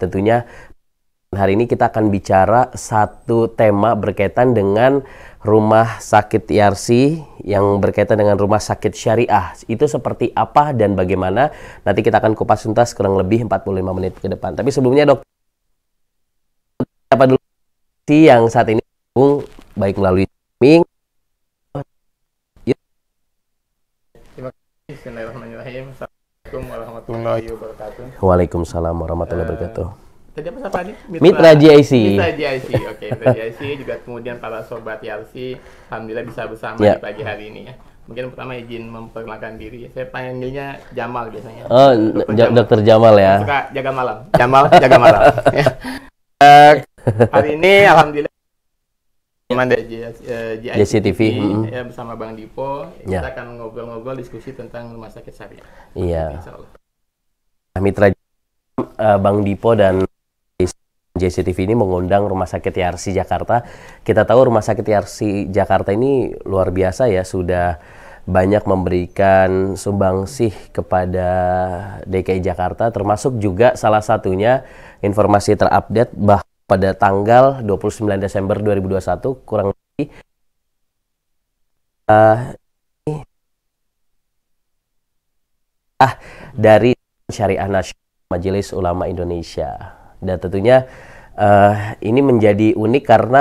Tentunya hari ini kita akan bicara satu tema berkaitan dengan rumah sakit yarsi yang berkaitan dengan rumah sakit syariah. Itu seperti apa dan bagaimana? Nanti kita akan kupas tuntas kurang lebih 45 menit ke depan. Tapi sebelumnya dok apa dulu si yang saat ini baik melalui streaming kasih. Assalamualaikum warahmatullahi wabarakatuh. Waalaikumsalam warahmatullahi eh, wabarakatuh. Uh, tadi apa siapa nih? Mitra, Mitra GIC. Mitra GIC, oke. Okay, Mitra GIC juga kemudian para sobat YLC, alhamdulillah bisa bersama yeah. di pagi hari ini ya. Mungkin pertama izin memperkenalkan diri. Saya panggilnya Jamal biasanya. Oh, Dokter Jamal. Dokter Jamal ya. Suka jaga malam. Jamal jaga malam. ya. uh, hari ini alhamdulillah Ya. sama JCTV eh, hmm. ya bersama Bang Dipo ya. kita akan ngobrol-ngobrol diskusi tentang rumah sakit syariah. Iya. Nah, mitra eh, Bang Dipo dan JCTV ini mengundang Rumah Sakit Yarsi Jakarta. Kita tahu Rumah Sakit Yarsi Jakarta ini luar biasa ya sudah banyak memberikan sumbangsih kepada DKI Jakarta termasuk juga salah satunya informasi terupdate bahwa pada tanggal 29 Desember 2021 kurang lebih uh, ini, ah dari Syariah Nasional Majelis Ulama Indonesia dan tentunya uh, ini menjadi unik karena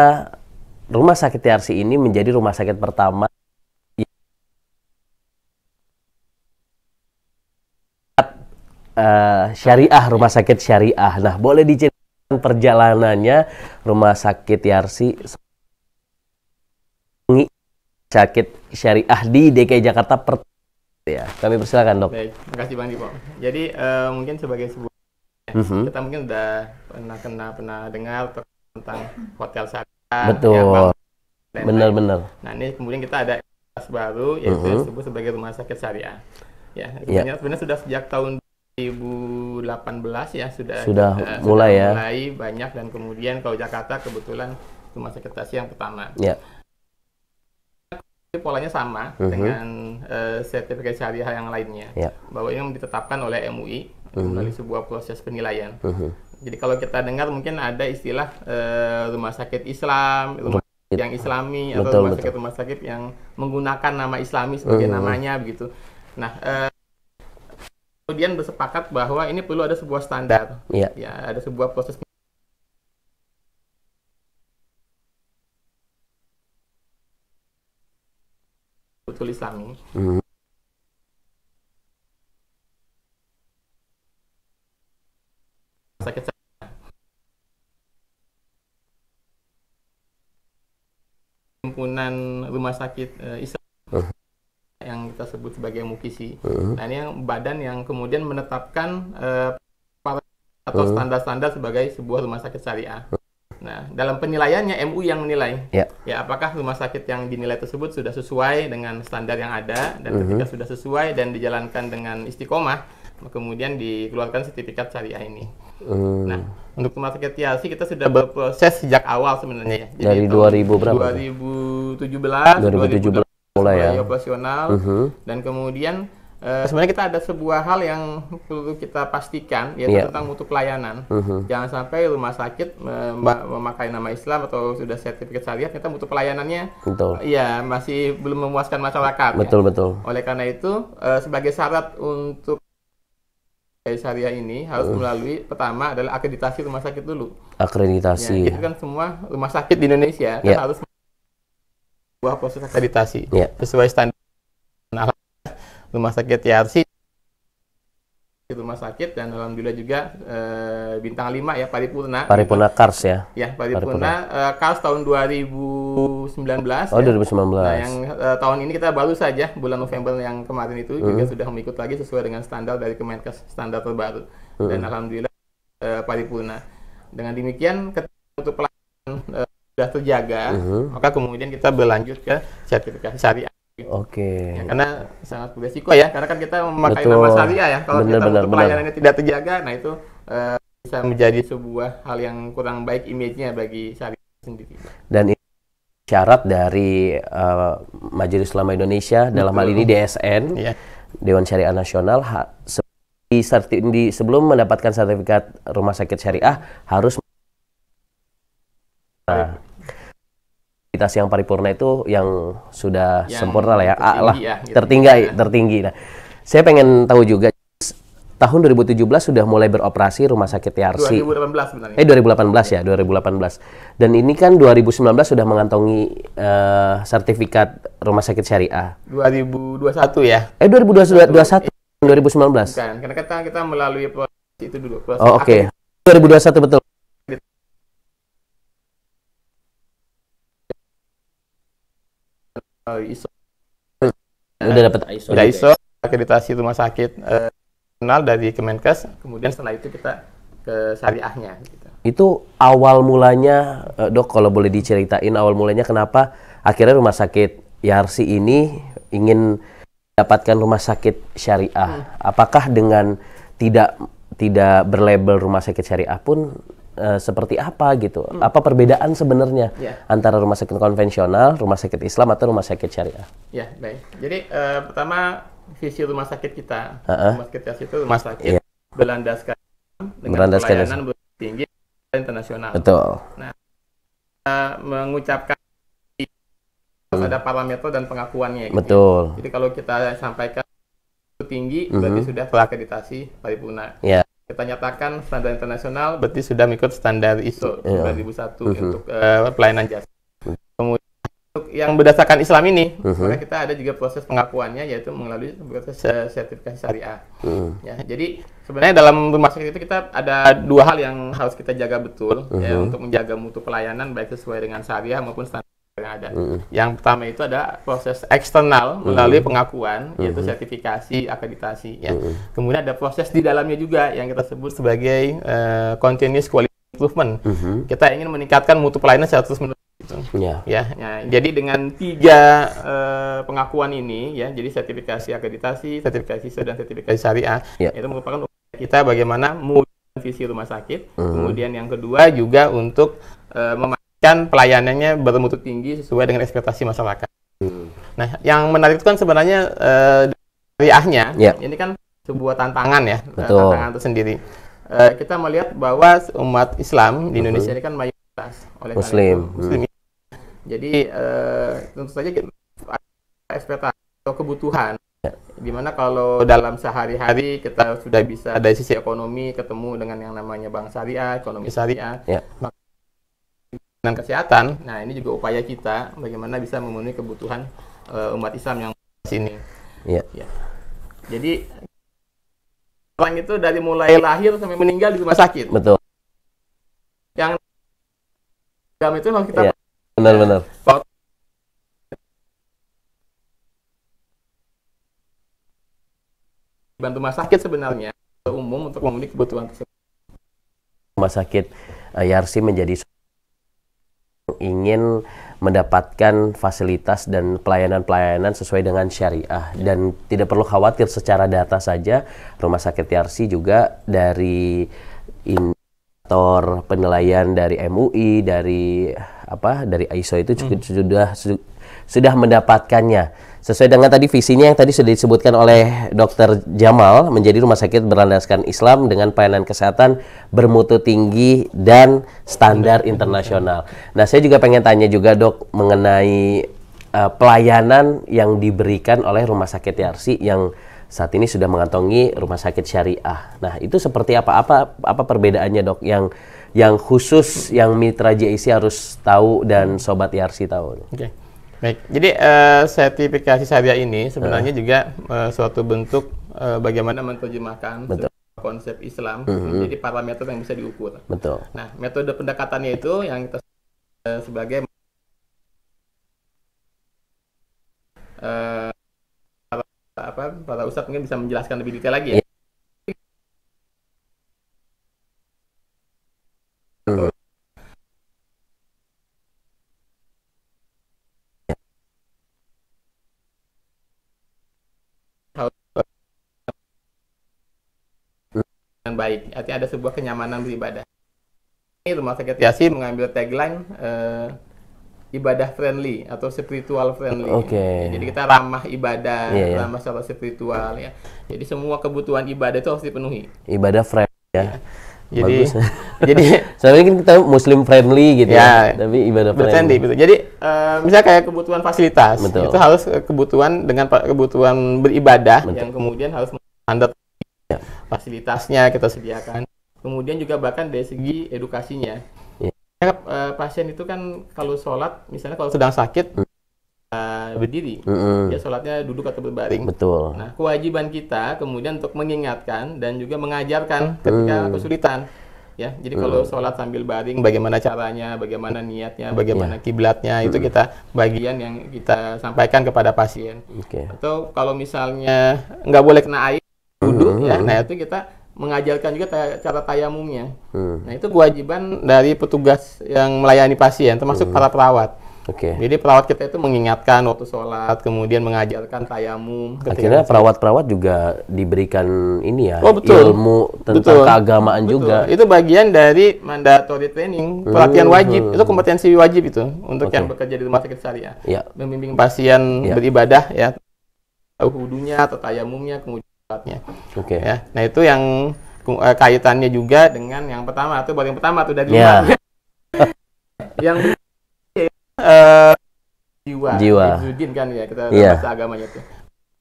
rumah sakit TRC ini menjadi rumah sakit pertama uh, syariah rumah sakit syariah. Nah, boleh diceritain perjalanannya rumah sakit Yarsi sakit syariah di DKI Jakarta per ya kami persilakan dok. Baik, terima kasih bang Dipo. Jadi uh, mungkin sebagai sebuah mm -hmm. kita mungkin udah pernah kena pernah dengar tentang hotel syariah. Betul. Ya, Benar-benar. Nah ini kemudian kita ada baru yaitu mm -hmm. sebagai rumah sakit syariah. Ya, sebenarnya, yeah. sebenarnya sudah sejak tahun 2018 ya sudah sudah uh, mulai sudah ya mulai banyak dan kemudian kalau Jakarta kebetulan rumah sakit Asia yang pertama. Yeah. Polanya sama mm -hmm. dengan uh, eh, sertifikasi syariah yang lainnya, yeah. bahwa ini ditetapkan oleh MUI mm -hmm. melalui sebuah proses penilaian. Mm -hmm. Jadi kalau kita dengar mungkin ada istilah uh, rumah sakit Islam, rumah sakit yang Islami betul, atau rumah sakit-rumah sakit yang menggunakan nama Islami sebagai mm -hmm. namanya begitu. Nah. Uh, kemudian bersepakat bahwa ini perlu ada sebuah standar. Ya, ya ada sebuah proses betul islami. Hmm. Sakit himpunan rumah sakit uh, Islam yang kita sebut sebagai mukisi. Uh hmm. -huh. Nah ini yang badan yang kemudian menetapkan uh, atau hmm. standar-standar sebagai sebuah rumah sakit syariah. Nah, dalam penilaiannya MU yang menilai. Ya. ya, apakah rumah sakit yang dinilai tersebut sudah sesuai dengan standar yang ada dan uh hmm. -huh. ketika sudah sesuai dan dijalankan dengan istiqomah, kemudian dikeluarkan sertifikat syariah ini. Hmm. Nah, untuk rumah sakit TLC kita sudah berproses sejak awal sebenarnya ya. Jadi Dari 2000 berapa? 2017, 2017, sekolah ya, ya operasional uh -huh. dan kemudian Uh, sebenarnya kita ada sebuah hal yang perlu kita pastikan yaitu yeah. tentang mutu pelayanan. Mm -hmm. Jangan sampai rumah sakit mem memakai nama Islam atau sudah sertifikat syariah kita mutu pelayanannya betul. Iya, masih belum memuaskan masyarakat. Ya. Betul, ya. betul. Oleh karena itu uh, sebagai syarat untuk syariah ini harus uhuh. melalui pertama adalah akreditasi rumah sakit dulu. Akreditasi. Ya, itu kan semua rumah sakit di Indonesia yeah. kan ya. harus sebuah proses akreditasi yeah. sesuai standar rumah sakit TRC rumah sakit dan alhamdulillah juga e, bintang 5 ya Paripurna Paripurna gitu. Kars ya ya Paripurna, Paripurna. E, Kars tahun 2019 oh ya. 2019 nah, yang e, tahun ini kita baru saja bulan November yang kemarin itu mm -hmm. juga sudah mengikut lagi sesuai dengan standar dari Kemenkes standar terbaru mm -hmm. dan alhamdulillah e, Paripurna dengan demikian untuk pelaksanaan e, sudah terjaga, uh-huh. maka kemudian kita berlanjut ke sertifikasi syariah. Oke. Okay. Ya, karena sangat beresiko ya, karena kan kita memakai Betul. nama syariah ya. Kalau bener, kita untuk pelayanannya tidak terjaga, nah itu uh, bisa menjadi sebuah hal yang kurang baik image-nya bagi syariah sendiri. Dan ini syarat dari uh, Majelis Ulama Indonesia Betul. dalam hal ini DSN, ya. Dewan Syariah Nasional, ha, se di, di, sebelum mendapatkan sertifikat rumah sakit syariah harus. Nah, aktivitas yang paripurna itu yang sudah yang sempurna lah ya A lah ya, gitu. tertinggi iya. tertinggi nah saya pengen tahu juga tahun 2017 sudah mulai beroperasi rumah sakit TRC. 2018 sebenarnya eh 2018 ya 2018 dan ini kan 2019 sudah mengantongi uh, sertifikat rumah sakit syariah 2021 ya eh 2021 2019 Bukan, karena kita kita melalui proses itu dulu proses oh oke okay. 2021 betul ISO udah dapat ISO udah ya? ISO akreditasi rumah sakit uh, eh, kenal dari Kemenkes kemudian setelah itu kita ke syariahnya gitu. itu awal mulanya eh, dok kalau boleh diceritain awal mulanya kenapa akhirnya rumah sakit Yarsi ini ingin mendapatkan rumah sakit syariah hmm. apakah dengan tidak tidak berlabel rumah sakit syariah pun Eh, seperti apa gitu. Hmm. Apa perbedaan sebenarnya yeah. antara rumah sakit konvensional, rumah sakit Islam atau rumah sakit syariah? Ya, yeah, baik. Jadi uh, pertama visi rumah sakit kita, uh huh rumah sakit kita itu rumah sakit yeah. berlandaskan dengan berlandaskan pelayanan tinggi internasional. Betul. Nah, uh, mengucapkan hmm. ada parameter dan pengakuannya. Gitu ya. Betul. Jadi kalau kita sampaikan tinggi, mm -hmm. berarti sudah terakreditasi paripurna. Yeah kita nyatakan standar internasional berarti sudah mengikut standar ISO yeah. 2001 uh -huh. untuk uh, pelayanan jasa. Kemudian untuk yang berdasarkan Islam ini, uh mhm. -huh. kita ada juga proses pengakuannya yaitu melalui proses uh, sertifikasi syariah. Uh mhm. -huh. ya, jadi sebenarnya dalam rumah sakit itu kita ada dua hal yang harus kita jaga betul uh -huh. ya, untuk menjaga mutu pelayanan baik sesuai dengan syariah maupun standar yang ada. Mm. Yang pertama itu ada proses eksternal melalui pengakuan mm. yaitu sertifikasi, akreditasi ya. Mm. Kemudian ada proses di dalamnya juga yang kita sebut sebagai uh, continuous quality improvement. Mm -hmm. Kita ingin meningkatkan mutu pelayanan secara terus-menerus Yeah. Ya, ya. Nah, jadi dengan tiga uh, pengakuan ini, ya, jadi sertifikasi akreditasi, sertifikasi ISO dan sertifikasi syariah, yeah. itu merupakan kita bagaimana mewujudkan visi rumah sakit. Mm -hmm. Kemudian yang kedua juga untuk uh, kan pelayanannya bermutu tinggi sesuai dengan ekspektasi masyarakat. Hmm. Nah, yang menarik itu kan sebenarnya uh, eh, riahnya yeah. ini kan sebuah tantangan ya, Betul. tantangan tersendiri. Uh, eh, kita melihat bahwa umat Islam di Indonesia ini kan mayoritas oleh Muslim. Muslim. Hmm. Jadi uh, tentu saja kita ekspektasi atau kebutuhan yeah. dimana kalau dalam sehari-hari kita sudah bisa dari sisi ekonomi ketemu dengan yang namanya bank syariah, ekonomi ya. syariah, yeah dan kesehatan. Nah, ini juga upaya kita bagaimana bisa memenuhi kebutuhan uh, umat Islam yang di sini. Iya. Ya. Jadi orang itu dari mulai lahir sampai meninggal di rumah sakit. Betul. Yang agama itu kalau kita iya. ya, benar-benar. Bantu rumah sakit sebenarnya umum untuk memenuhi kebutuhan Rumah sakit eh, Yarsi menjadi ingin mendapatkan fasilitas dan pelayanan-pelayanan sesuai dengan syariah dan tidak perlu khawatir secara data saja rumah sakit TRC juga dari indikator penilaian dari MUI dari apa dari ISO itu hmm. sudah sudah mendapatkannya Sesuai dengan tadi visinya yang tadi sudah disebutkan oleh Dr. Jamal menjadi rumah sakit berlandaskan Islam dengan pelayanan kesehatan bermutu tinggi dan standar internasional. Nah, saya juga pengen tanya juga Dok mengenai uh, pelayanan yang diberikan oleh rumah sakit Yarsi yang saat ini sudah mengantongi rumah sakit syariah. Nah, itu seperti apa? Apa apa perbedaannya, Dok? Yang yang khusus yang mitra JIC harus tahu dan sobat Yarsi tahu. Oke. Okay. Baik, jadi uh, sertifikasi syariah ini eh. sebenarnya uh. juga uh, suatu bentuk uh, bagaimana menerjemahkan konsep Islam mm -hmm. menjadi parameter yang bisa diukur. Betul. Nah, metode pendekatannya itu yang kita uh, sebagai uh, para, apa para ustadz mungkin bisa menjelaskan lebih detail lagi ya. Yeah. baik. Artinya ada sebuah kenyamanan beribadah. Ini Rumah Sakit Yasi mengambil tagline uh, ibadah friendly atau spiritual friendly. Oke. Okay. Ya, jadi kita ramah ibadah, yeah, yeah. ramah secara spiritual ya. Jadi semua kebutuhan ibadah itu harus dipenuhi. Ibadah friendly ya. Iya. Jadi jadi Sebenarnya kan kita muslim friendly gitu ya, ya. tapi ibadah friendly. Betul. Jadi uh, misalnya kayak kebutuhan fasilitas Betul. itu harus eh, kebutuhan dengan kebutuhan beribadah Betul. yang kemudian harus standar fasilitasnya kita sediakan. Kemudian juga bahkan dari segi edukasinya. Iya. Ya. Uh, pasien itu kan kalau sholat, misalnya kalau sedang sakit, uh, berdiri, mm ya sholatnya duduk atau berbaring. Betul. Nah, kewajiban kita kemudian untuk mengingatkan dan juga mengajarkan hmm. ketika kesulitan. Ya, jadi hmm. kalau sholat sambil baring, bagaimana caranya, bagaimana niatnya, iya. bagaimana yeah. kiblatnya, hmm. itu kita bagian yang kita sampaikan kepada pasien. Okay. Atau kalau misalnya nggak boleh kena air wudhu hmm. ya nah itu kita mengajarkan juga cara tayamumnya hmm. nah itu kewajiban dari petugas yang melayani pasien termasuk hmm. para perawat Oke. Okay. Jadi perawat kita itu mengingatkan waktu sholat, kemudian mengajarkan tayamum. Akhirnya perawat-perawat juga diberikan ini ya, oh, betul. ilmu tentang betul. keagamaan betul. juga. Itu bagian dari mandatory training, hmm. pelatihan hmm. wajib. Itu kompetensi wajib itu untuk okay. yang bekerja di rumah sakit syariah. Ya. Membimbing pasien ya. beribadah ya, hudunya atau tayamumnya, kemudian alatnya. Oke. Okay. Ya, nah itu yang uh, kaitannya juga dengan yang pertama atau bagian pertama tuh dari yeah. Ya. yang uh, jiwa, jiwa. Hibzudin kan ya kita yeah. bahasa agamanya itu.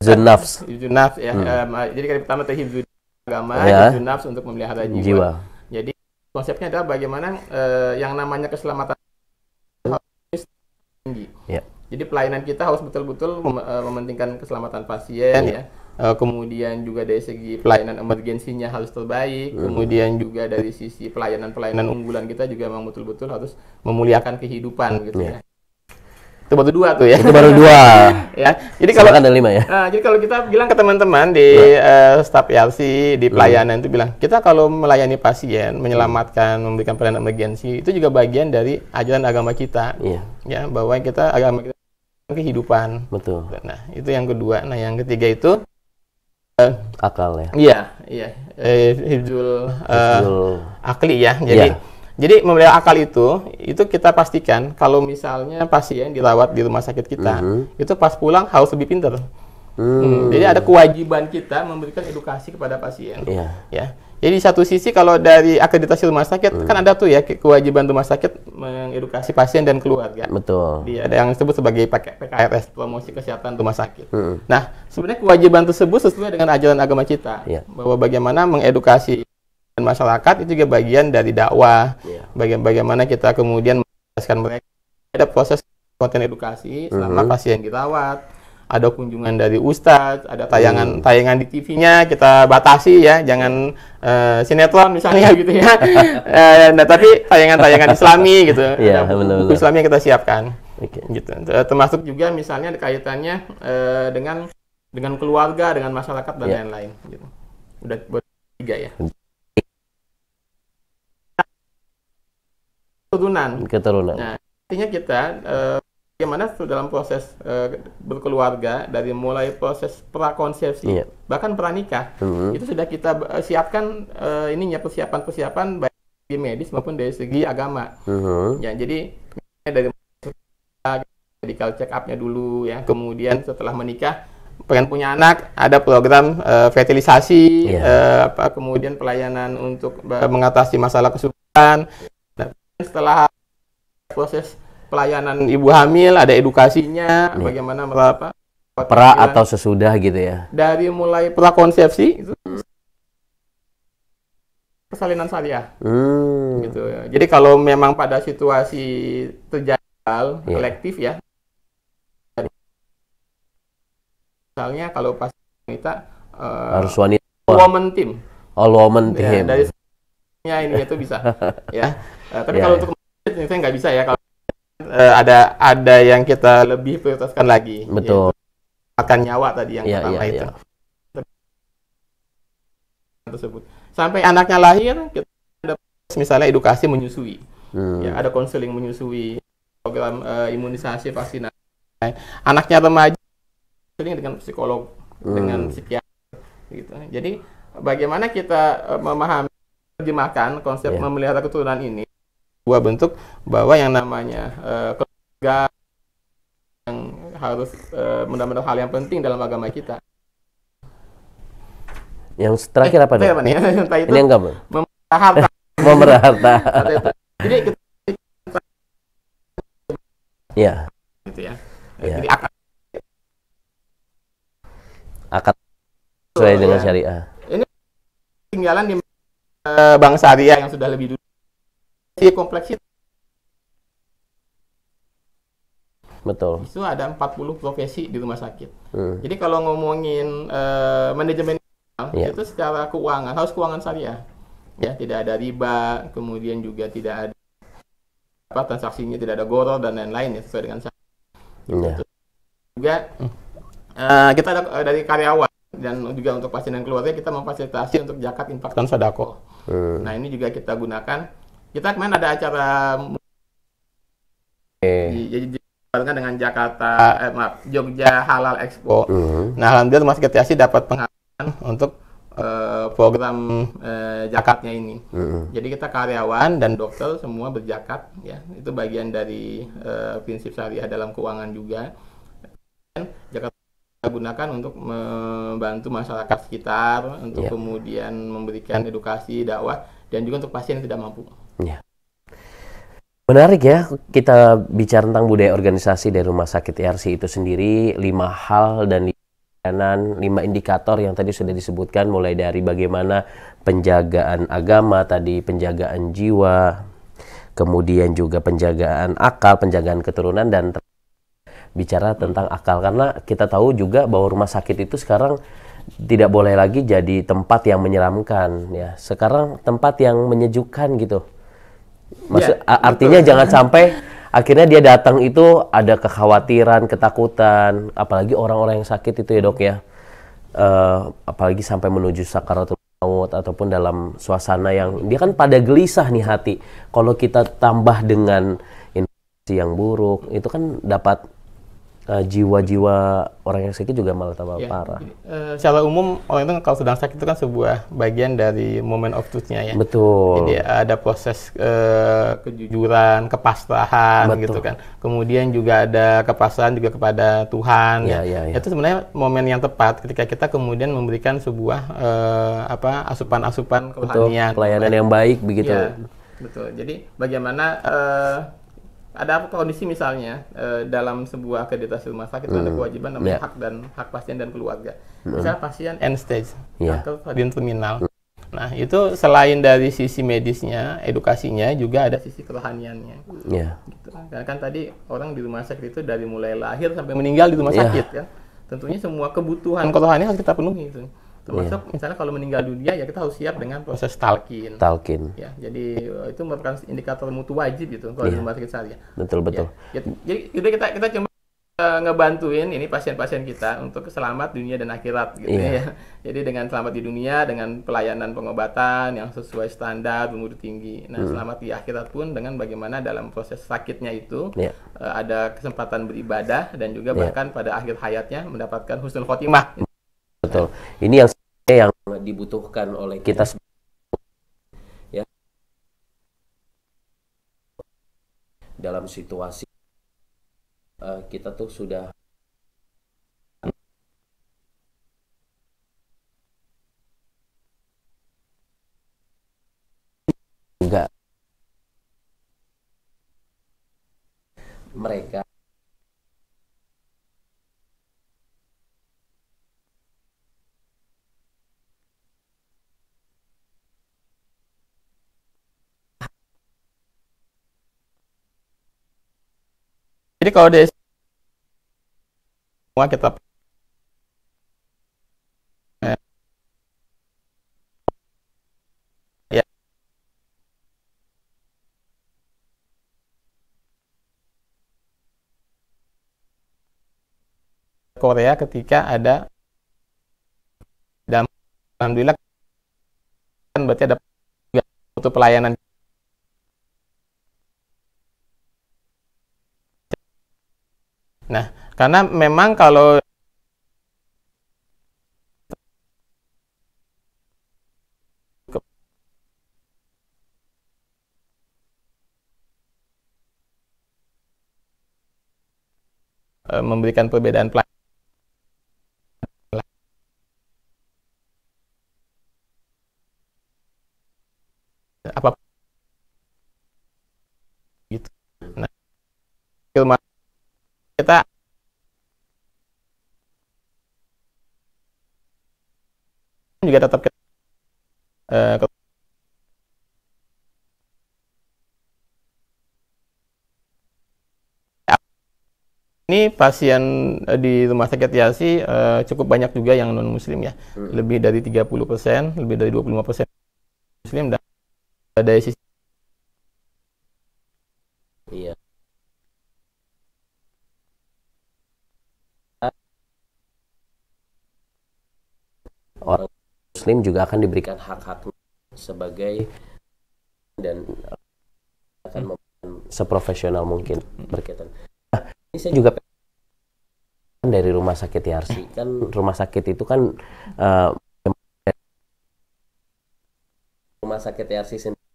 Zunafs. Zunafs ya. Hmm. Um, jadi kali pertama tuh agama, yeah. Zunafs untuk memelihara jiwa. jiwa. Jadi konsepnya adalah bagaimana uh, yang namanya keselamatan harus ya. tinggi. Yeah. Jadi pelayanan kita harus betul-betul mem mementingkan keselamatan pasien yeah. ya uh, kemudian juga dari segi pelayanan emergensinya harus terbaik, hmm. kemudian juga dari sisi pelayanan-pelayanan unggulan kita juga memang betul-betul harus memuliakan kehidupan gitu yeah. ya. Itu baru dua tuh ya. Itu baru dua. ya. Jadi kalau ada lima ya. Uh, jadi kalau kita bilang ke teman-teman di uh, staf YLC, di iya. pelayanan hmm. itu bilang, kita kalau melayani pasien, menyelamatkan, memberikan pelayanan emergensi itu juga bagian dari ajaran agama kita. Yeah. Ya, bahwa kita agama kita kehidupan. Betul. Nah, itu yang kedua. Nah, yang ketiga itu akal ya. Iya, iya. Eh, hidul, uh, eh, akli ya. Jadi yeah. jadi memelihara akal itu itu kita pastikan kalau misalnya pasien dirawat di rumah sakit kita, mm -hmm. itu pas pulang harus lebih pinter. Hmm. Hmm, jadi ada kewajiban kita memberikan edukasi kepada pasien. Yeah. Ya. Jadi satu sisi kalau dari akreditasi rumah sakit kan hmm. kan ada tuh ya kewajiban rumah sakit mengedukasi pasien dan keluarga. Betul. Jadi ada yang disebut sebagai PKRS promosi kesehatan rumah sakit. Hmm. Nah sebenarnya kewajiban tersebut sesuai dengan ajaran agama kita yeah. bahwa bagaimana mengedukasi masyarakat itu juga bagian dari dakwah. Yeah. bagaimana kita kemudian menjelaskan mereka ada proses konten edukasi selama mm -hmm. pasien dirawat ada kunjungan dari ustadz, ada tayangan hmm. tayangan di TV-nya kita batasi ya, jangan uh, sinetron misalnya gitu ya. uh, nah, tapi tayangan-tayangan Islami gitu, ya, ada Islami yang kita siapkan. Okay. Gitu. Eh, termasuk juga misalnya kaitannya uh, dengan dengan keluarga, dengan masyarakat dan iya. lain-lain. Yeah. Gitu. Udah buat tiga ya. Keturunan. Keturunan. Nah, artinya kita uh, bagaimana dalam proses uh, berkeluarga dari mulai proses prakonsepsi iya. bahkan pranikah hmm itu sudah kita uh, siapkan uh, ininya persiapan-persiapan baik di medis maupun dari segi agama hmm ya jadi dari medical check upnya dulu ya kemudian setelah menikah pengen punya anak ada program uh, fertilisasi yeah. Iya. uh, apa kemudian pelayanan untuk mengatasi masalah kesulitan dan setelah proses pelayanan ibu hamil, ada edukasinya, ya. bagaimana apa iya. pra atau sesudah gitu ya. Dari mulai prakonsepsi itu persalinan saja. Hmm. Gitu ya. Jadi kalau memang pada situasi terjadwal ya. kolektif ya. Misalnya kalau pas wanita uh, harus wanita woman team. All oh, woman ya, team. Ya, dari ini itu bisa ya. Uh, tapi ya, kalau ya. untuk saya nggak bisa ya kalau uh, ada ada yang kita lebih prioritaskan lagi. Betul. Akan nyawa tadi yang yeah, pertama yeah, itu. Yeah. tersebut. Sampai anaknya lahir kita ada misalnya edukasi menyusui. Hmm. Ya, ada konseling menyusui, program uh, imunisasi vaksinasi. Anaknya remaja konseling dengan psikolog, hmm. dengan psikiater gitu. Jadi bagaimana kita uh, memahami terjemahkan konsep yeah. memelihara keturunan ini sebuah bentuk bahwa yang namanya uh, keluarga yang harus uh, eh, benar-benar hal yang penting dalam agama kita. Yang terakhir apa? Eh, nih? Ini itu Ini enggak, Bang. Memelihara harta. Jadi kita Iya. Gitu ya. ya. Jadi akad akad sesuai dengan ya. syariah. Ini tinggalan di uh, eh, bang syariah yang sudah lebih dulu si iya, kompleksitas. Betul. Itu ada 40 profesi di rumah sakit. Hmm. Jadi kalau ngomongin uh, manajemen yeah. itu secara keuangan harus keuangan syariah. Ya, tidak ada riba, kemudian juga tidak ada apa transaksinya tidak ada goror dan lain-lain ya sesuai dengan syariah. Yeah. Iya. juga uh, kita ada uh, dari karyawan dan juga untuk pasien yang keluarga kita memfasilitasi untuk zakat infak dan sodako. Hmm. Nah, ini juga kita gunakan kita kemarin ada acara okay. dibarengkan dengan Jakarta ah. eh, maaf, Jogja Halal Expo. Mm -hmm. Nah, alhamdulillah Mas Ketiasi dapat pengalaman untuk eh, program eh, jakatnya ini. Mm -hmm. Jadi kita karyawan dan dokter semua berjakat ya. Itu bagian dari eh, prinsip syariah dalam keuangan juga. Jakarta kita gunakan untuk membantu masyarakat sekitar untuk yeah. kemudian memberikan edukasi, dakwah dan juga untuk pasien yang tidak mampu. Ya. Menarik ya, kita bicara tentang budaya organisasi dari rumah sakit ERC itu sendiri, lima hal dan kanan, lima indikator yang tadi sudah disebutkan mulai dari bagaimana penjagaan agama tadi, penjagaan jiwa, kemudian juga penjagaan akal, penjagaan keturunan dan bicara tentang akal karena kita tahu juga bahwa rumah sakit itu sekarang tidak boleh lagi jadi tempat yang menyeramkan ya. Sekarang tempat yang menyejukkan gitu Maksud, ya, artinya betul. jangan sampai akhirnya dia datang itu ada kekhawatiran, ketakutan, apalagi orang-orang yang sakit itu ya dok ya, uh, apalagi sampai menuju sakaratul maut ataupun dalam suasana yang dia kan pada gelisah nih hati. Kalau kita tambah dengan informasi yang buruk, itu kan dapat jiwa eh, jiwa-jiwa orang yang sakit juga malah tambah ya. parah. Uh, secara umum orang itu kalau sedang sakit itu kan sebuah bagian dari moment of truth-nya ya. Betul. Jadi ada proses uh, kejujuran, kepasrahan Betul. gitu kan. Kemudian juga ada kepasrahan juga kepada Tuhan. Ya, ya. Ya, ya. Itu sebenarnya momen yang tepat ketika kita kemudian memberikan sebuah uh, apa asupan-asupan kerohanian. Pelayanan yang baik begitu. Ya, betul. Jadi bagaimana uh, ada apa kondisi misalnya e, dalam sebuah akreditasi rumah sakit hmm. ada kewajiban namanya yeah. hak dan hak pasien dan keluarga. Hmm. Misalnya pasien end stage yeah. atau stadium terminal. Hmm. Nah itu selain dari sisi medisnya, edukasinya juga ada sisi kerohaniannya. Yeah. Gitu. Karena kan tadi orang di rumah sakit itu dari mulai lahir sampai meninggal di rumah yeah. sakit kan. Tentunya semua kebutuhan kerohanian harus kita penuhi. itu. Termasuk yeah. misalnya kalau meninggal dunia ya kita harus siap dengan proses talkin. Talkin. Ya, jadi eh, itu merupakan indikator mutu wajib gitu kalau yeah. di iya. rumah sakit saya. Betul betul. Ya. ya jadi kita kita cuma eh, ngebantuin ini pasien-pasien kita untuk selamat dunia dan akhirat gitu yeah. ya. Jadi dengan selamat di dunia dengan pelayanan pengobatan yang sesuai standar bermutu tinggi. Nah, hmm. selamat di akhirat pun dengan bagaimana dalam proses sakitnya itu yeah. Iya. uh, ada kesempatan beribadah dan juga yeah. bahkan pada akhir hayatnya mendapatkan husnul khotimah. Betul. Ini yang yang dibutuhkan oleh kita ya dalam situasi uh, kita tuh sudah enggak mereka Jadi kalau dia semua kita ya. Korea ketika ada dan alhamdulillah kan berarti ada untuk pelayanan Nah, karena memang kalau e, memberikan perbedaan pelajaran apa gitu. Nah, kita ya, juga tetap kita, eh, ini pasien eh, di rumah sakit Yasi uh, cukup banyak juga yang non muslim ya. Hmm. Lebih dari 30%, lebih dari 25% muslim dan dari sisi muslim juga akan diberikan hak hak sebagai dan eh, akan memberikan seprofesional mungkin berkaitan. Nah, ini saya juga dari rumah sakit Yarsi kan rumah sakit itu kan uh, rumah sakit Yarsi sendiri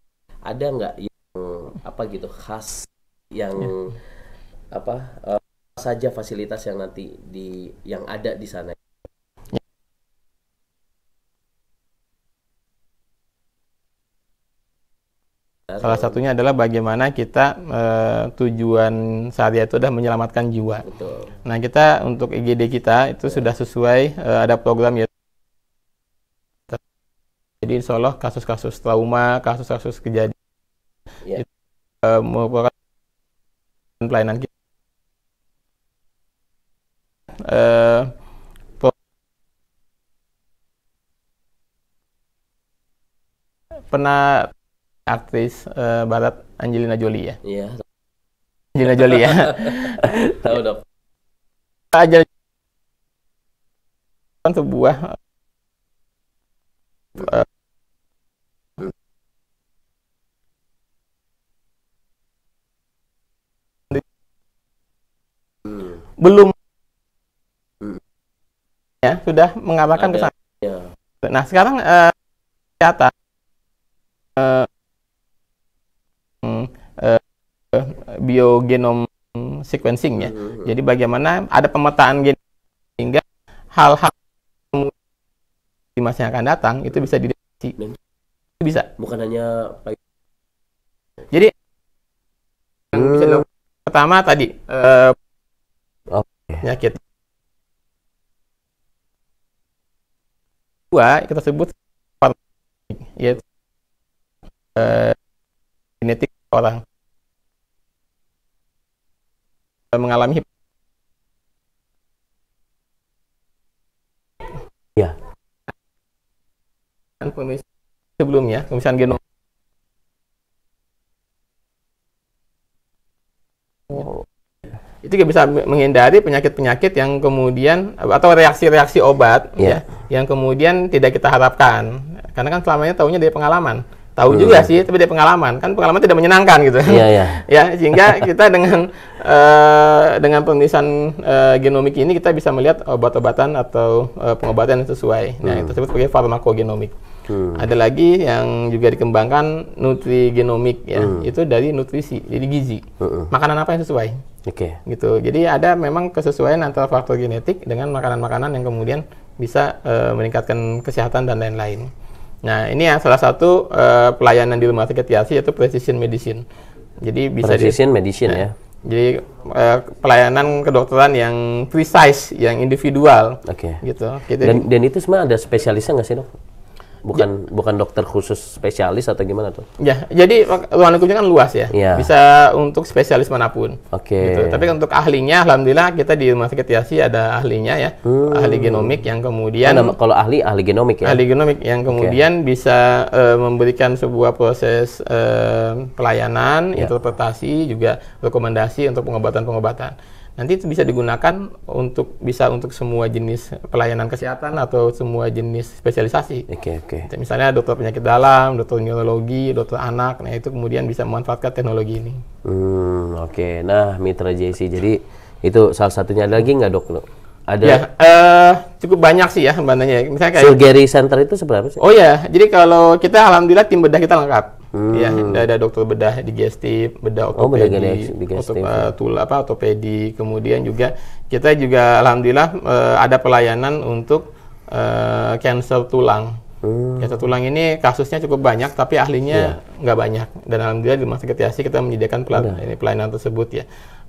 ada nggak yang apa gitu khas yang ya. apa uh, saja fasilitas yang nanti di yang ada di sana Salah satunya adalah bagaimana kita e, tujuan saat itu sudah menyelamatkan jiwa. Betul. Nah, kita untuk IGD kita itu sudah sesuai e, ada program ya. Jadi insya Allah kasus-kasus trauma, kasus-kasus kejadian ya. itu e, merupakan pelayanan kita. E, pernah aktris uh, eh, barat Angelina Jolie ya. Iya. Angelina Jolie ya. Tahu dong. Aja kan sebuah eh, belum hmm. ya sudah mengarahkan ke sana. Iya. Nah sekarang uh, data uh, biogenom sequencing ya. Hmm. Jadi bagaimana ada pemetaan gen sehingga hal-hal di masa yang akan datang itu bisa dideteksi. bisa. Bukan hanya Jadi yang bisa pertama tadi uh, eh, okay. penyakit. Dua kita sebut yaitu uh, eh, genetik orang mengalami ya sebelumnya pemeriksaan genom oh. itu bisa menghindari penyakit-penyakit yang kemudian atau reaksi-reaksi obat yeah. ya iya. yang kemudian tidak kita harapkan karena kan selamanya tahunya dari pengalaman tahu hmm. juga sih tapi dari pengalaman kan pengalaman tidak menyenangkan gitu yeah, iya. yeah. ya sehingga kita dengan uh, dengan penelitian uh, eh, genomik ini kita bisa melihat obat-obatan atau uh, pengobatan yang sesuai nah itu hmm. disebut sebagai farmakogenomik hmm. ada lagi yang juga dikembangkan nutri genomik ya hmm. itu dari nutrisi jadi gizi hmm. makanan apa yang sesuai Oke. Okay. Gitu. Jadi ada memang kesesuaian antara faktor genetik dengan makanan-makanan yang kemudian bisa uh, meningkatkan kesehatan dan lain-lain. Nah, ini ya salah satu uh, pelayanan di rumah sakit Yasi yaitu precision medicine. Jadi bisa precision di, medicine nah, ya. Jadi uh, pelayanan kedokteran yang precise, yang individual. Oke. Okay. Gitu. Kita, dan, dan itu semua ada spesialisnya nggak sih dok? bukan ya. bukan dokter khusus spesialis atau gimana tuh? Ya, jadi ruang lingkupnya kan luas ya. ya. Bisa untuk spesialis manapun. Oke. Okay. Gitu. Tapi untuk ahlinya, alhamdulillah kita di Rumah Sakit Yasi ada ahlinya ya, hmm. ahli genomik yang oh, kemudian. Oh, kalau ahli ahli genomik ya. Ahli genomik yang kemudian okay. bisa uh, memberikan sebuah proses uh, pelayanan, ya. interpretasi juga rekomendasi untuk pengobatan-pengobatan nanti itu bisa digunakan untuk bisa untuk semua jenis pelayanan kesehatan atau semua jenis spesialisasi. Oke okay, oke. Okay. Misalnya dokter penyakit dalam, dokter neurologi, dokter anak, nah itu kemudian bisa memanfaatkan teknologi ini. Hmm oke. Okay. Nah mitra JC jadi itu salah satunya ada lagi nggak dok? Ada. Ya, uh, cukup banyak sih ya sebenarnya. Misalnya kayak surgery center itu seberapa sih? Oh ya, jadi kalau kita alhamdulillah tim bedah kita lengkap. Iya, ya ada dokter bedah digestif, bedah oh, ortopedi, oh, digestif, uh, tul apa ortopedi. Kemudian juga kita juga alhamdulillah uh, ada pelayanan untuk uh, cancer tulang. Hmm. Cancer tulang ini kasusnya cukup banyak, tapi ahlinya iya. nggak yeah. banyak. Dan alhamdulillah di rumah sakit Yasi kita menyediakan pelayanan, ini pelayanan tersebut ya.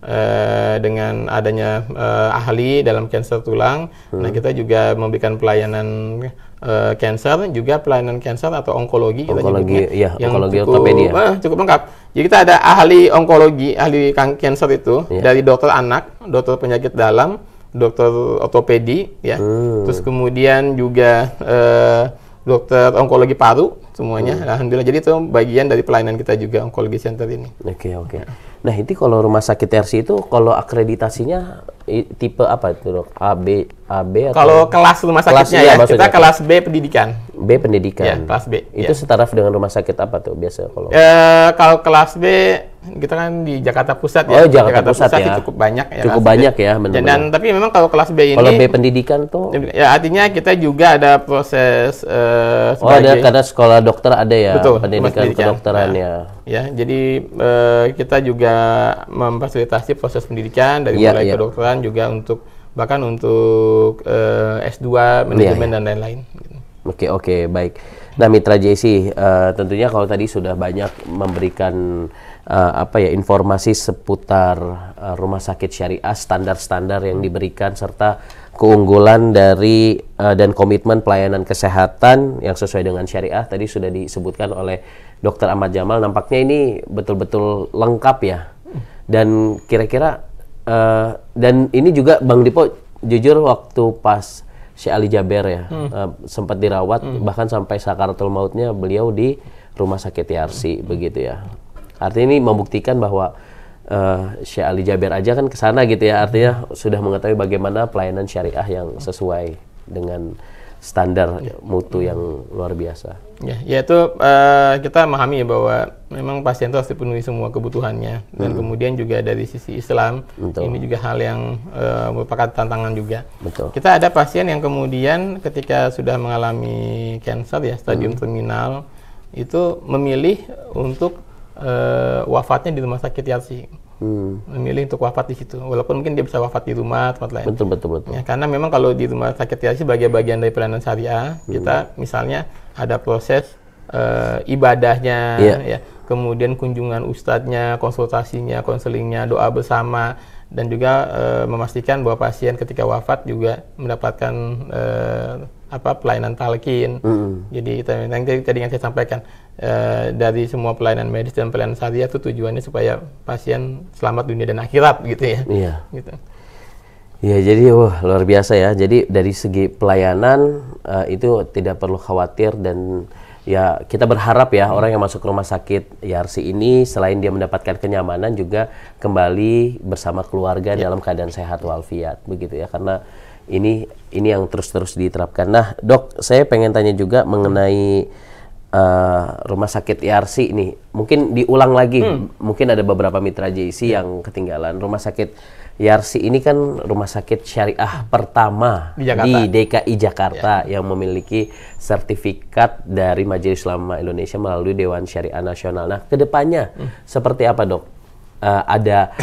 Uh, dengan adanya uh, ahli dalam cancer tulang, nah, hmm. nah kita juga memberikan pelayanan Eh, cancer juga pelayanan cancer atau onkologi onkologi kita ya, iya, yang onkologi cukup ortopedia. Ya? Eh, cukup lengkap jadi kita ada ahli onkologi ahli kan-, cancer itu yeah. dari dokter anak dokter penyakit dalam dokter ortopedi ya hmm. terus kemudian juga eh, dokter onkologi paru semuanya. Hmm. Alhamdulillah. Jadi itu bagian dari pelayanan kita juga onkologi center ini. Oke okay, oke. Okay. Nah itu kalau rumah sakit RC itu kalau akreditasinya tipe apa itu dok? A B A B atau? Kalau kelas rumah sakitnya kelas, iya, ya, maksudnya. kita kelas B pendidikan. B pendidikan. Ya, kelas B. Iya. Itu ya. setara dengan rumah sakit apa tuh biasa kalau? Eh kalau kelas B kita kan di Jakarta Pusat ya. Oh, Jakarta, Jakarta Pusat, Pusat ya. cukup banyak ya. Cukup banyak ya, benar. Dan tapi memang kalau kelas B ini Kalau B pendidikan tuh ya artinya kita juga ada proses uh, Oh, ada karena sekolah dokter ada ya Betul, pendidikan ya. kedokteran ya. Ya, ya jadi eh, kita juga memfasilitasi proses pendidikan dari ya, mulai ya. kedokteran juga untuk bahkan untuk eh, S2 manajemen ya, ya. dan lain-lain. Oke, oke, baik. Nah, Mitra JC, uh, eh, tentunya kalau tadi sudah banyak memberikan uh, apa ya informasi seputar uh, rumah sakit syariah standar-standar yang diberikan serta keunggulan dari uh, dan komitmen pelayanan kesehatan yang sesuai dengan syariah tadi sudah disebutkan oleh dokter Ahmad Jamal nampaknya ini betul-betul lengkap ya dan kira-kira uh, dan ini juga Bang Dipo jujur waktu pas Syekh Ali Jaber ya hmm. uh, sempat dirawat hmm. bahkan sampai sakaratul mautnya beliau di rumah sakit TRC hmm. begitu ya Artinya ini membuktikan bahwa uh, Syekh Ali Jaber aja kan ke sana gitu ya. Artinya sudah mengetahui bagaimana pelayanan syariah yang sesuai dengan standar ya. mutu yang luar biasa. Ya, yaitu uh, eh, kita memahami ya bahwa memang pasien itu harus dipenuhi semua kebutuhannya dan hmm. kemudian juga dari sisi Islam Betul. ini juga hal yang uh, merupakan tantangan juga. Betul. Kita ada pasien yang kemudian ketika sudah mengalami kanker ya stadium hmm. terminal itu memilih untuk uh, wafatnya di rumah sakit Yarsi. Hmm. Memilih untuk wafat di situ. Walaupun mungkin dia bisa wafat di rumah tempat lain. Betul betul betul. Ya, karena memang kalau di rumah sakit Yarsi bagian bagian dari pelayanan syariah, hmm. kita misalnya ada proses uh, ibadahnya yeah. ya. Kemudian kunjungan ustadznya, konsultasinya, konselingnya, doa bersama dan juga uh, memastikan bahwa pasien ketika wafat juga mendapatkan uh, apa pelayanan talkin. Mm-hmm. Jadi yang tadi, yang saya sampaikan e, dari semua pelayanan medis dan pelayanan syariah itu tujuannya supaya pasien selamat dunia dan akhirat gitu ya. Iya. Gitu. Ya jadi wah luar biasa ya. Jadi dari segi pelayanan e, itu tidak perlu khawatir dan ya kita berharap ya orang yang masuk rumah sakit Yarsi ini selain dia mendapatkan kenyamanan juga kembali bersama keluarga ya. dalam keadaan sehat walafiat begitu ya karena ini ini yang terus-terus diterapkan. Nah, dok, saya pengen tanya juga mengenai uh, rumah sakit IRC e ini. Mungkin diulang lagi, hmm. mungkin ada beberapa mitra JIC ya. yang ketinggalan. Rumah sakit IRC e ini kan rumah sakit syariah pertama di, Jakarta. di DKI Jakarta ya. yang memiliki sertifikat dari Majelis Ulama Indonesia melalui Dewan Syariah Nasional. Nah, kedepannya hmm. seperti apa, dok? Uh, ada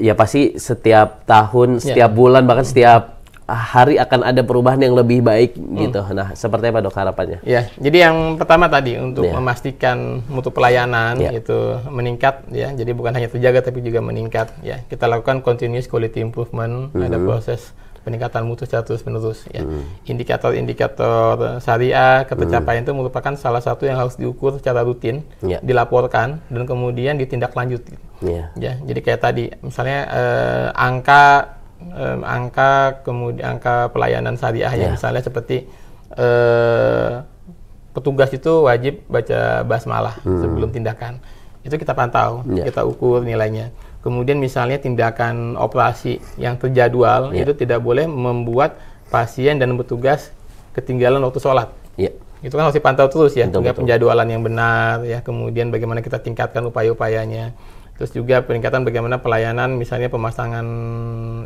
ya pasti setiap tahun, ya. setiap yeah. bulan, bahkan setiap hari akan ada perubahan yang lebih baik hmm. gitu. Nah, seperti apa dok harapannya? Ya, jadi yang pertama tadi untuk ya. memastikan mutu pelayanan ya. itu meningkat ya. Jadi bukan hanya terjaga tapi juga meningkat ya. Kita lakukan continuous quality improvement, hmm. ada proses peningkatan mutu secara terus-menerus ya. Hmm. Indikator-indikator syariah ketercapaian hmm. itu merupakan salah satu yang harus diukur secara rutin, ya. dilaporkan dan kemudian ditindaklanjuti. Ya. ya, jadi kayak tadi misalnya eh, angka um, angka kemudian angka pelayanan syariah yeah. ya misalnya seperti uh, petugas itu wajib baca basmalah hmm. sebelum tindakan itu kita pantau yeah. kita ukur nilainya kemudian misalnya tindakan operasi yang terjadwal yeah. itu tidak boleh membuat pasien dan petugas ketinggalan waktu sholat yeah. itu kan harus dipantau terus ya betul, penjadwalan yang benar ya kemudian bagaimana kita tingkatkan upaya-upayanya Terus juga peningkatan bagaimana pelayanan misalnya pemasangan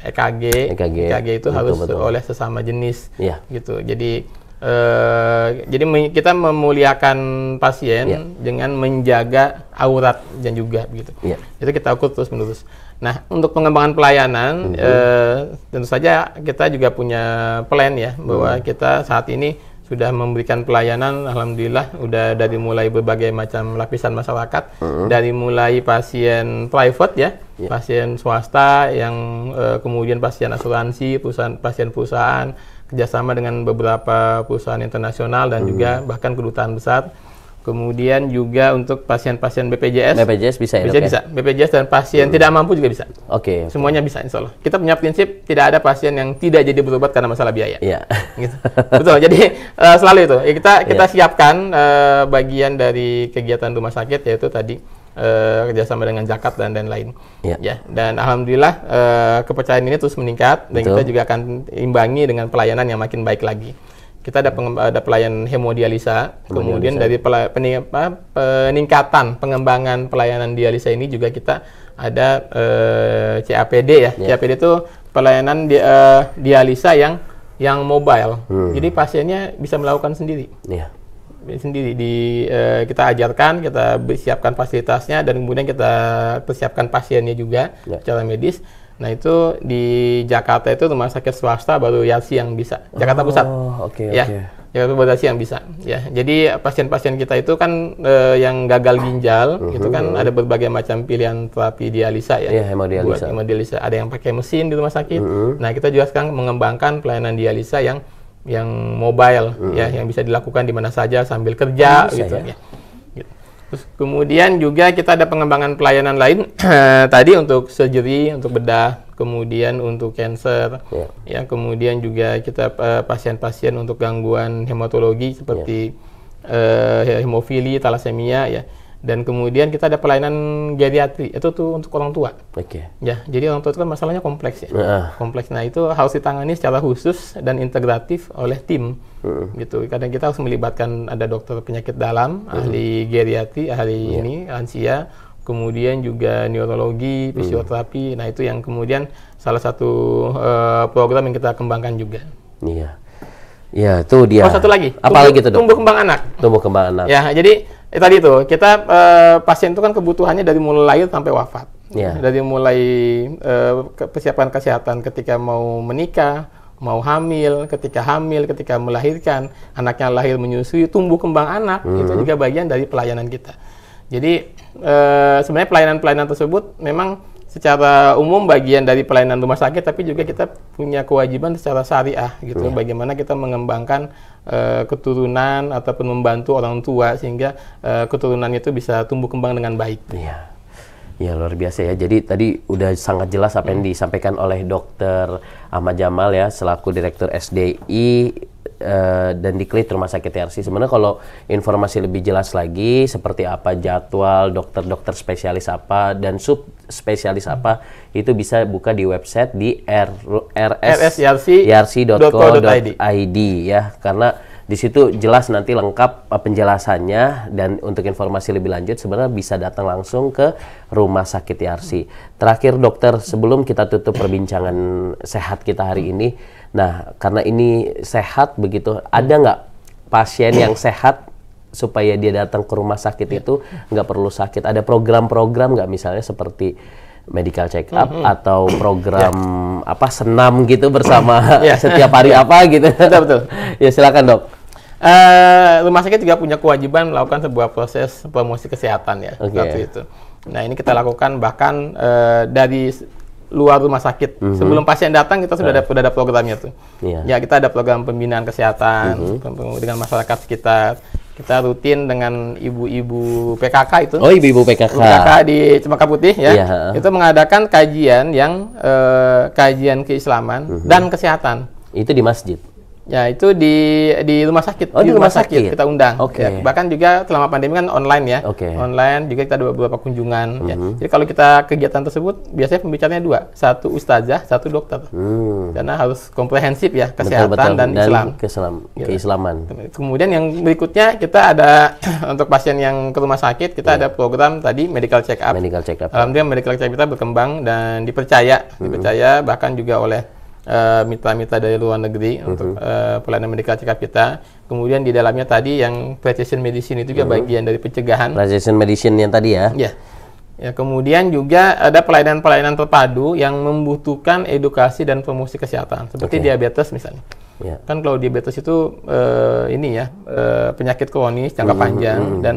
EKG, EKG, EKG itu betul, harus betul. oleh sesama jenis, yeah. gitu. Jadi Uh, jadi kita memuliakan pasien yeah. dengan menjaga aurat dan juga gitu Yeah. Itu kita ukur terus menerus. Nah, untuk pengembangan pelayanan mm -hmm. uh, tentu saja kita juga punya plan ya bahwa mm -hmm. kita saat ini sudah memberikan pelayanan alhamdulillah udah dari mulai berbagai macam lapisan masyarakat mm-hmm. dari mulai pasien private ya yeah. pasien swasta yang uh, kemudian pasien asuransi perusahaan pasien perusahaan kerjasama dengan beberapa perusahaan internasional dan mm-hmm. juga bahkan kedutaan besar Kemudian juga untuk pasien-pasien BPJS. BPJS bisa ya? BPJS bisa. BPJS ya? dan pasien hmm. tidak mampu juga bisa. Oke. Okay, Semuanya bisa insya Allah. Kita punya prinsip tidak ada pasien yang tidak jadi berobat karena masalah biaya. Iya. Yeah. Gitu. Betul. Jadi uh, selalu itu. Ya, kita iya. kita yeah. siapkan uh, bagian dari kegiatan rumah sakit yaitu tadi uh, kerjasama dengan Jakat dan lain-lain. Iya. Yeah. Dan alhamdulillah uh, kepercayaan ini terus meningkat dan Betul. kita juga akan imbangi dengan pelayanan yang makin baik lagi kita ada ada pelayanan hemodialisa, hemodialisa. kemudian dari pening, apa, peningkatan pengembangan pelayanan dialisa ini juga kita ada eh, CAPD ya. Yeah. CAPD itu pelayanan di, eh, dialisa yang yang mobile. Hmm. Jadi pasiennya bisa melakukan sendiri. Yeah. Sendiri di eh, kita ajarkan, kita siapkan fasilitasnya dan kemudian kita persiapkan pasiennya juga yeah. secara medis Nah itu di Jakarta itu rumah sakit swasta baru Yasi yang bisa. Jakarta oh, Pusat. Oke. Okay, ya. Okay. Jakarta Pusat yang bisa. Ya. Jadi pasien-pasien kita itu kan eh, yang gagal ginjal, mm itu kan ada berbagai macam pilihan terapi dialisa ya. yeah, hemodialisa. Buat hemodialisa. Ada yang pakai mesin di rumah sakit. Uh-huh. Nah kita juga sekarang mengembangkan pelayanan dialisa yang yang mobile mm ya, yang bisa dilakukan di mana saja sambil kerja bisa, gitu. Ya. ya Terus kemudian juga kita ada pengembangan pelayanan lain tadi untuk surgery, untuk bedah, kemudian untuk cancer, yeah. ya kemudian juga kita eh, pasien-pasien uh, untuk gangguan hematologi seperti yeah. Ya. uh, hemofili, talasemia, ya dan kemudian kita ada pelayanan geriatri itu tuh untuk orang tua. Oke. Okay. Ya, jadi orang tua itu kan masalahnya kompleks ya. Uh. Kompleks. Nah itu harus ditangani secara khusus dan integratif oleh tim. Uh. Gitu. Kadang kita harus melibatkan ada dokter penyakit dalam, uh. ahli geriatri, ahli yeah. ini lansia, kemudian juga neurologi, fisioterapi. Nah itu yang kemudian salah satu uh, program yang kita kembangkan juga. Iya. Yeah. Iya, itu dia. Oh, satu lagi. Apa lagi itu, Dok? Tumbuh kembang anak. Tumbuh kembang anak. Ya, jadi eh, tadi tuh kita eh, pasien itu kan kebutuhannya dari mulai lahir sampai wafat. Yeah. Dari mulai eh, persiapan kesehatan ketika mau menikah, mau hamil, ketika hamil, ketika melahirkan, anaknya lahir menyusui, tumbuh kembang anak, mm-hmm. itu mhm. juga bagian dari pelayanan kita. Jadi eh, sebenarnya pelayanan-pelayanan tersebut memang secara umum bagian dari pelayanan rumah sakit, tapi juga kita punya kewajiban secara syariah gitu, yeah. bagaimana kita mengembangkan Eh, keturunan ataupun membantu orang tua sehingga uh, keturunan itu bisa tumbuh kembang dengan baik. Iya. Ya luar biasa ya. Jadi tadi udah sangat jelas apa yang hmm. disampaikan oleh Dokter Ahmad Jamal ya selaku Direktur SDI uh, eh, dan diklit Rumah Sakit TRC. Sebenarnya kalau informasi lebih jelas lagi seperti apa jadwal dokter-dokter spesialis apa dan sub spesialis apa itu bisa buka di website di id ya karena di situ jelas nanti lengkap eh, penjelasannya dan untuk informasi lebih lanjut sebenarnya bisa datang langsung ke Rumah Sakit Yarsi. Terakhir dokter, sebelum kita tutup perbincangan sehat kita hari ini, nah karena ini sehat begitu, ada nggak pasien yang sehat supaya dia datang ke rumah sakit itu nggak perlu sakit? Ada program-program nggak misalnya seperti medical check up mm -hmm. atau program yeah. apa senam gitu bersama yeah. setiap hari apa gitu. Betul betul. ya silakan dok. Uh, rumah sakit juga punya kewajiban melakukan sebuah proses promosi kesehatan ya okay. waktu itu. Nah ini kita lakukan bahkan uh, dari luar rumah sakit. Mm -hmm. Sebelum pasien datang kita sudah uh. ada ada programnya tuh. Yeah. Ya kita ada program pembinaan kesehatan mm -hmm. dengan masyarakat sekitar kita rutin dengan ibu-ibu PKK itu. Oh, ibu-ibu PKK. PKK di Cemaka Putih ya. Iya. Itu mengadakan kajian yang eh, kajian keislaman mm -hmm. dan kesehatan. Itu di masjid. Ya itu di di rumah sakit. Oh, di, rumah, rumah sakit. sakit kita undang. Oke. Okay. Ya, bahkan juga selama pandemi kan online ya. Oke. Okay. Online juga kita ada beberapa kunjungan. Mm -hmm. ya. Mhm. Jadi kalau kita kegiatan tersebut biasanya pembicaranya dua, satu ustazah, satu dokter. Mm. Karena harus komprehensif ya kesehatan betul, betul. dan, dan Islam. Keselam, gitu. Keislaman. Kemudian yang berikutnya kita ada untuk pasien yang ke rumah sakit kita yeah. ada program tadi medical check up. Medical check up. Alhamdulillah medical check up kita berkembang dan dipercaya, mm -hmm. dipercaya bahkan juga oleh Eh, mitra-mitra uh, dari luar negeri mm-hmm. untuk uh, pelayanan medical check up kita. Kemudian di dalamnya tadi yang precision medicine itu juga mm-hmm. bagian dari pencegahan. Precision medicine yang tadi ya. Ya. Ya, kemudian juga ada pelayanan-pelayanan terpadu yang membutuhkan edukasi dan promosi kesehatan, seperti okay. diabetes misalnya. Yeah. Kan kalau diabetes itu uh, ini ya, uh, penyakit kronis jangka mm-hmm. panjang mm-hmm. dan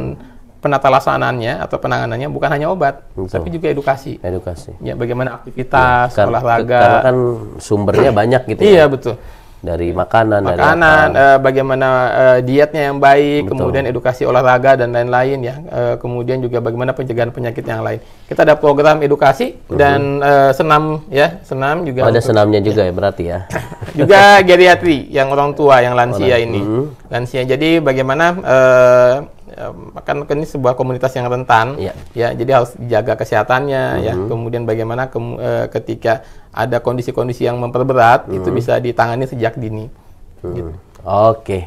penata laksanaannya atau penanganannya bukan hanya obat, Betul. tapi juga edukasi. Edukasi. Ya, bagaimana aktivitas, ya, olahraga. Karena kan sumbernya banyak gitu ya. Iya, betul. Dari makanan, makanan, dari uh, eh, bagaimana uh, dietnya yang baik, betul. kemudian edukasi olahraga dan lain-lain ya. Uh, kemudian juga bagaimana pencegahan penyakit yang lain. Kita ada program edukasi uh-huh. dan uh, senam ya, senam juga. Oh, ada untuk, senamnya juga ya, ya berarti ya. juga geriatri yang orang tua, yang lansia orang, ini. Uh-huh. Lansia. Jadi bagaimana uh, um, kan ini sebuah komunitas yang rentan ya, ya jadi harus jaga kesehatannya mm -hmm. ya mm-hmm. kemudian bagaimana ke, uh, eh, ketika ada kondisi-kondisi yang memperberat mm -hmm. itu mm-hmm. bisa ditangani sejak dini mm. gitu. oke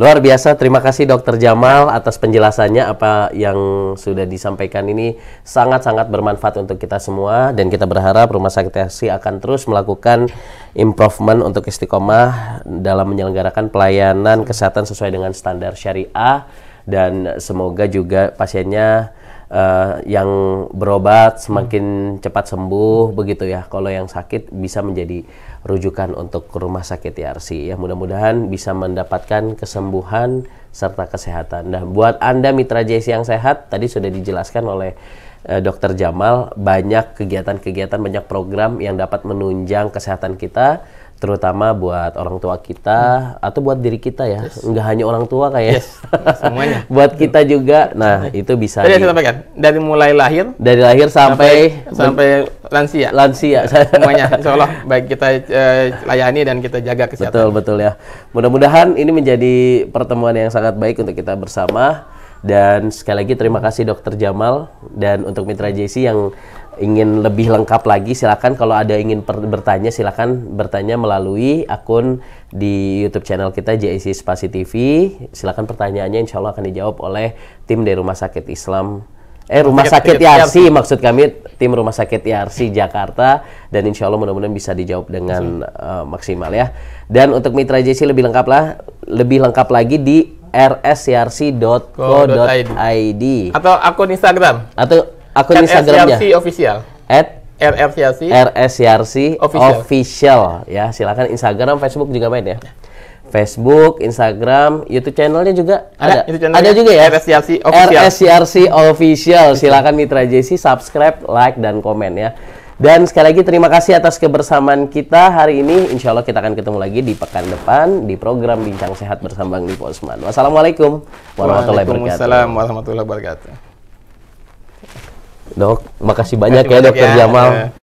Luar biasa, terima kasih Dokter Jamal atas penjelasannya apa yang sudah disampaikan ini sangat-sangat bermanfaat untuk kita semua dan kita berharap Rumah Sakit Asi akan terus melakukan improvement untuk istiqomah dalam menyelenggarakan pelayanan kesehatan sesuai dengan standar syariah dan semoga juga pasiennya uh, yang berobat semakin hmm. cepat sembuh begitu ya. Kalau yang sakit bisa menjadi rujukan untuk ke rumah sakit TRC ya, ya. Mudah-mudahan bisa mendapatkan kesembuhan serta kesehatan. Nah, buat Anda mitra JC yang sehat tadi sudah dijelaskan oleh uh, Dokter Jamal banyak kegiatan-kegiatan banyak program yang dapat menunjang kesehatan kita terutama buat orang tua kita hmm. atau buat diri kita ya yes. nggak hanya orang tua kayak yes. semuanya buat kita juga nah itu bisa Tadi di... sampaikan dari mulai lahir dari lahir sampai sampai, sampai lansia lansia ya, semuanya insyaallah baik kita eh, layani dan kita jaga kesehatan betul betul ya mudah-mudahan ini menjadi pertemuan yang sangat baik untuk kita bersama dan sekali lagi terima kasih dokter Jamal dan untuk mitra JC yang ingin lebih lengkap lagi silakan kalau ada ingin bertanya silakan bertanya melalui akun di YouTube channel kita JIC Spasi TV. Silakan pertanyaannya insya Allah akan dijawab oleh tim dari Rumah Sakit Islam eh Rumah Sakit YRC maksud kami tim Rumah Sakit YRC Jakarta dan insya Allah mudah-mudahan bisa dijawab dengan uh, maksimal ya. Dan untuk Mitra JIC lebih lengkap lah, lebih lengkap lagi di rscrc.co.id atau akun Instagram atau akun Instagramnya RSRC official at RSRC RSRC official. official ya silakan Instagram Facebook juga main ya Facebook, Instagram, YouTube channelnya juga ada. Ada, ada juga ya. RSCRC official. RSCRC official. Silakan Mitra JC subscribe, like dan komen ya. Dan sekali lagi terima kasih atas kebersamaan kita hari ini. Insya Allah kita akan ketemu lagi di pekan depan di program Bincang Sehat bersama Bang Lipo Osman. Wassalamualaikum warahmatullahi wabarakatuh. Waalaikumsalam warahmatullahi wabarakatuh. Dok, makasih banyak ya, makasih ya banyak Dokter ya. Jamal. Ya.